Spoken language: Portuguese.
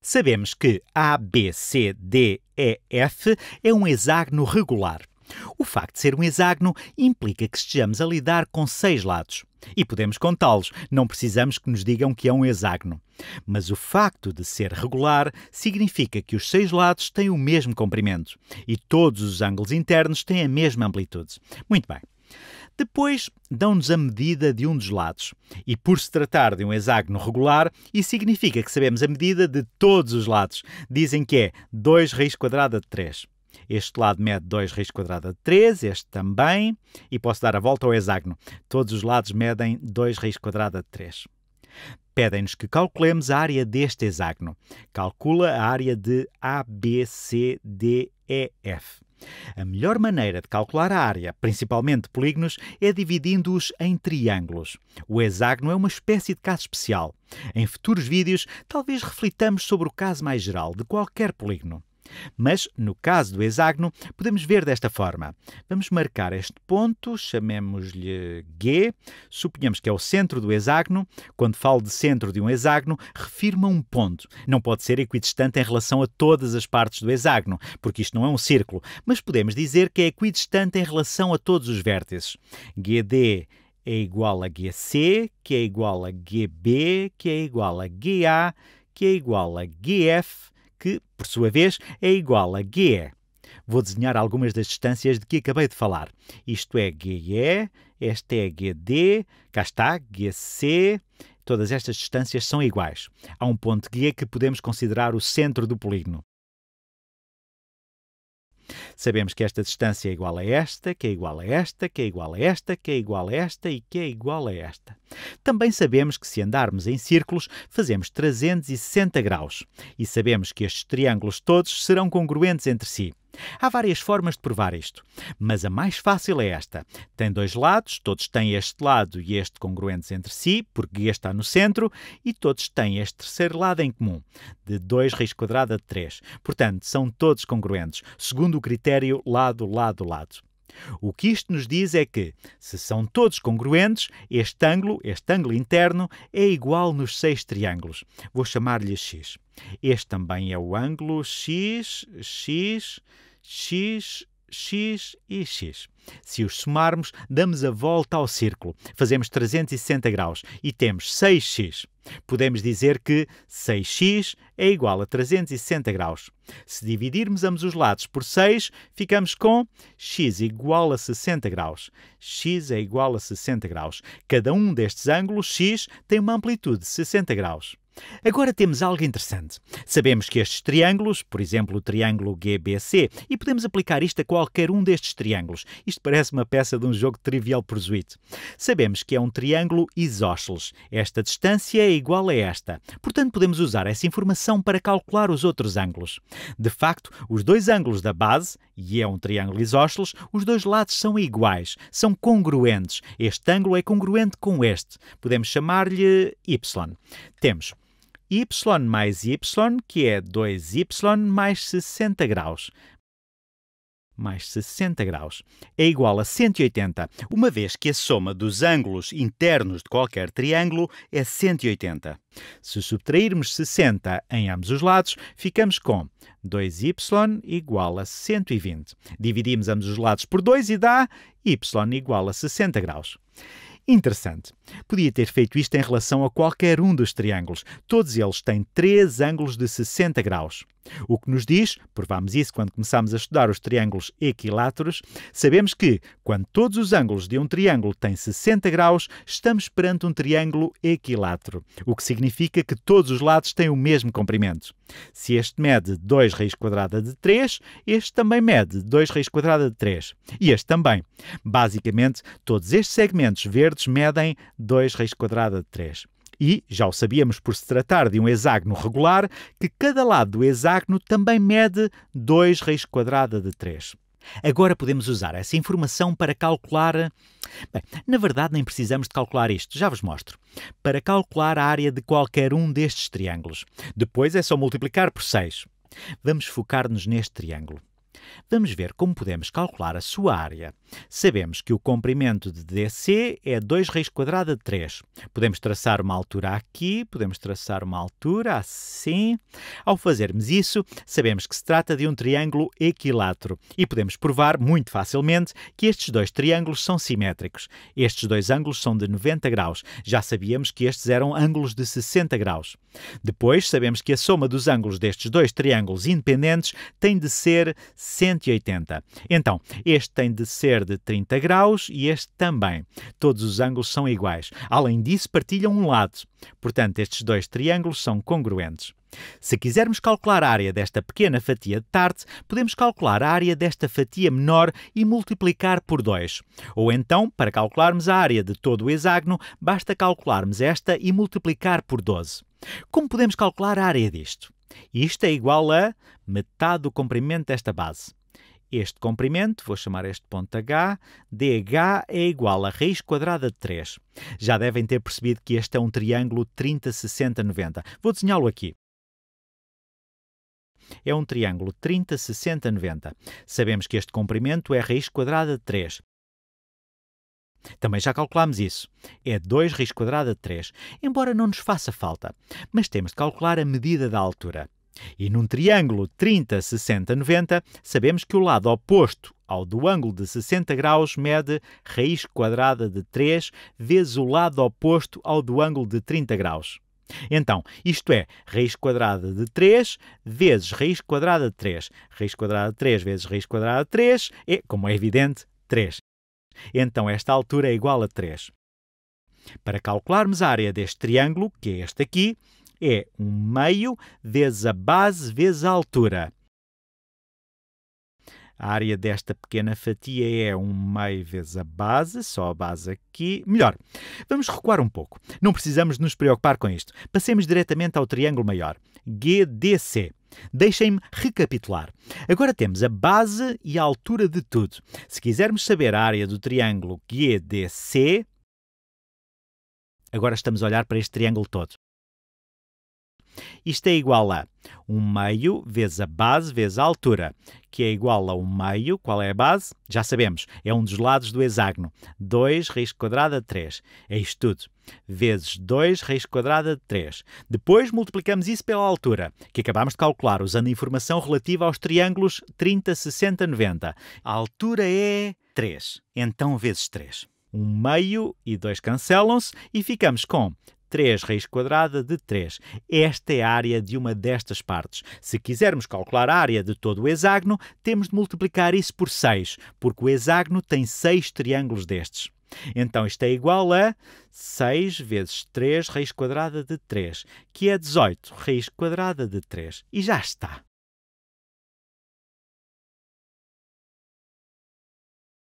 Sabemos que A, B, C, D, E, F é um hexágono regular. O facto de ser um hexágono implica que estejamos a lidar com seis lados. E podemos contá-los, não precisamos que nos digam que é um hexágono. Mas o facto de ser regular significa que os seis lados têm o mesmo comprimento e todos os ângulos internos têm a mesma amplitude. Muito bem. Depois dão-nos a medida de um dos lados. E por se tratar de um hexágono regular, isso significa que sabemos a medida de todos os lados. Dizem que é 2 raiz quadrada de 3. Este lado mede 2 raiz quadrada de 3, este também, e posso dar a volta ao hexágono. Todos os lados medem 2 raiz quadrada de 3. Pedem-nos que calculemos a área deste hexágono. Calcula a área de ABCDEF. A melhor maneira de calcular a área, principalmente polígonos, é dividindo-os em triângulos. O hexágono é uma espécie de caso especial. Em futuros vídeos, talvez reflitamos sobre o caso mais geral de qualquer polígono. Mas, no caso do hexágono, podemos ver desta forma. Vamos marcar este ponto, chamemos-lhe G, suponhamos que é o centro do hexágono. Quando falo de centro de um hexágono, refiro-me a um ponto. Não pode ser equidistante em relação a todas as partes do hexágono, porque isto não é um círculo, mas podemos dizer que é equidistante em relação a todos os vértices. GD é igual a GC, que é igual a GB, que é igual a GA, que é igual a GF, que, por sua vez, é igual a GE. Vou desenhar algumas das distâncias de que acabei de falar. Isto é GE, esta é GD, cá está, GC. Todas estas distâncias são iguais. Há um ponto GE que podemos considerar o centro do polígono. Sabemos que esta distância é igual a esta, que é igual a esta, que é igual a esta, que é igual a esta e que é igual a esta. Também sabemos que se andarmos em círculos, fazemos 360 graus. E sabemos que estes triângulos todos serão congruentes entre si. Há várias formas de provar isto, mas a mais fácil é esta. Tem dois lados, todos têm este lado e este congruentes entre si, porque este está no centro, e todos têm este terceiro lado em comum, de 2 raiz quadrada de 3. Portanto, são todos congruentes, segundo o critério lado, lado, lado. O que isto nos diz é que, se são todos congruentes, este ângulo, este ângulo interno, é igual nos seis triângulos. Vou chamar-lhe x. Este também é o ângulo x, x, x, x e x. Se os somarmos, damos a volta ao círculo, fazemos 360 graus e temos 6x. Podemos dizer que 6x é igual a 360 graus. Se dividirmos ambos os lados por 6, ficamos com x igual a 60 graus. x é igual a 60 graus. Cada um destes ângulos x tem uma amplitude de 60 graus. Agora temos algo interessante. Sabemos que estes triângulos, por exemplo, o triângulo GBC, e podemos aplicar isto a qualquer um destes triângulos. Isto parece uma peça de um jogo trivial por suíte. Sabemos que é um triângulo isósceles. Esta distância é igual a esta. Portanto, podemos usar essa informação para calcular os outros ângulos. De facto, os dois ângulos da base, e é um triângulo isósceles, os dois lados são iguais, são congruentes. Este ângulo é congruente com este. Podemos chamar-lhe y. Temos y mais y, que é 2y mais 60 graus. Mais 60 graus é igual a 180, uma vez que a soma dos ângulos internos de qualquer triângulo é 180. Se subtrairmos 60 em ambos os lados, ficamos com 2y igual a 120. Dividimos ambos os lados por 2 e dá y igual a 60 graus. Interessante. Podia ter feito isto em relação a qualquer um dos triângulos. Todos eles têm três ângulos de 60 graus. O que nos diz, provámos isso quando começámos a estudar os triângulos equiláteros, sabemos que, quando todos os ângulos de um triângulo têm 60 graus, estamos perante um triângulo equilátero, o que significa que todos os lados têm o mesmo comprimento. Se este mede 2 raiz quadrada de 3, este também mede 2 raiz quadrada de 3. E este também. Basicamente, todos estes segmentos verdes medem 2 raiz quadrada de 3. E, já o sabíamos por se tratar de um hexágono regular, que cada lado do hexágono também mede 2 raiz quadrada de 3. Agora podemos usar essa informação para calcular. Eh, bem, na verdade, nem precisamos de calcular isto, já vos mostro. Para calcular a área de qualquer um destes triângulos. Depois é só multiplicar por 6. Vamos focar-nos neste triângulo. Vamos ver como podemos calcular a sua área. Sabemos que o comprimento de DC é 2 raiz quadrada de 3. Podemos traçar uma altura aqui, podemos traçar uma altura assim. Ao fazermos isso, sabemos que se trata de um triângulo equilátero e podemos provar muito facilmente que estes dois triângulos são simétricos. Estes dois ângulos são de 90 graus. Já sabíamos que estes eram ângulos de 60 graus. Depois, sabemos que a soma dos ângulos destes dois triângulos independentes tem de ser 180. Então, este tem de ser de 30 graus e este também. Todos os ângulos são iguais. Além disso, partilham um lado. Portanto, estes dois triângulos são congruentes. Se quisermos calcular a área desta pequena fatia de tarte, podemos calcular a área desta fatia menor e multiplicar por 2. Ou então, para calcularmos a área de todo o hexágono, basta calcularmos esta e multiplicar por 12. Como podemos calcular a área disto? Isto é igual a metade do comprimento desta base. Este comprimento, vou chamar este ponto H, dH é igual a raiz quadrada de 3. Já devem ter percebido que este é um triângulo 30, 60, 90. Vou desenhá-lo aqui é um triângulo 30, 60, 90. Sabemos que este comprimento é raiz quadrada de 3. Também já calculámos isso. É 2 raiz quadrada de 3, embora não nos faça falta, mas temos de calcular a medida da altura. E num triângulo 30, 60, 90, sabemos que o lado oposto ao do ângulo de 60 graus mede raiz quadrada de 3 vezes o lado oposto ao do ângulo de 30 graus. Então, isto é raiz quadrada de 3 vezes raiz quadrada de 3. Raiz quadrada de 3 vezes raiz quadrada de 3 é, como é evidente, 3 então esta altura é igual a 3. Para calcularmos a área deste triângulo, que é este aqui, é 1 um meio vezes a base vezes a altura. A área desta pequena fatia é 1 um meio vezes a base, só a base aqui. Melhor, vamos recuar um pouco. Não precisamos nos preocupar com isto. Passemos diretamente ao triângulo maior, GDC. Deixem-me recapitular. Agora temos a base e a altura de tudo. Se quisermos saber a área do triângulo GDC, agora estamos a olhar para este triângulo todo. Isto é igual a 1 meio vezes a base vezes a altura, que é igual a 1 meio, qual é a base? Já sabemos, é um dos lados do hexágono. 2 raiz quadrada 3. É isto tudo vezes 2 raiz quadrada de 3. Depois multiplicamos isso pela altura, que acabamos de calcular usando a informação relativa aos triângulos 30, 60, 90. A altura é 3. Então vezes 3. 1 um meio e 2 cancelam-se e ficamos com 3 raiz quadrada de 3. Esta é a área de uma destas partes. Se quisermos calcular a área de todo o hexágono, temos de multiplicar isso por 6, porque o hexágono tem 6 triângulos destes. Então isto é igual a 6 vezes 3 raiz quadrada de 3, que é 18 raiz quadrada de 3. E já está.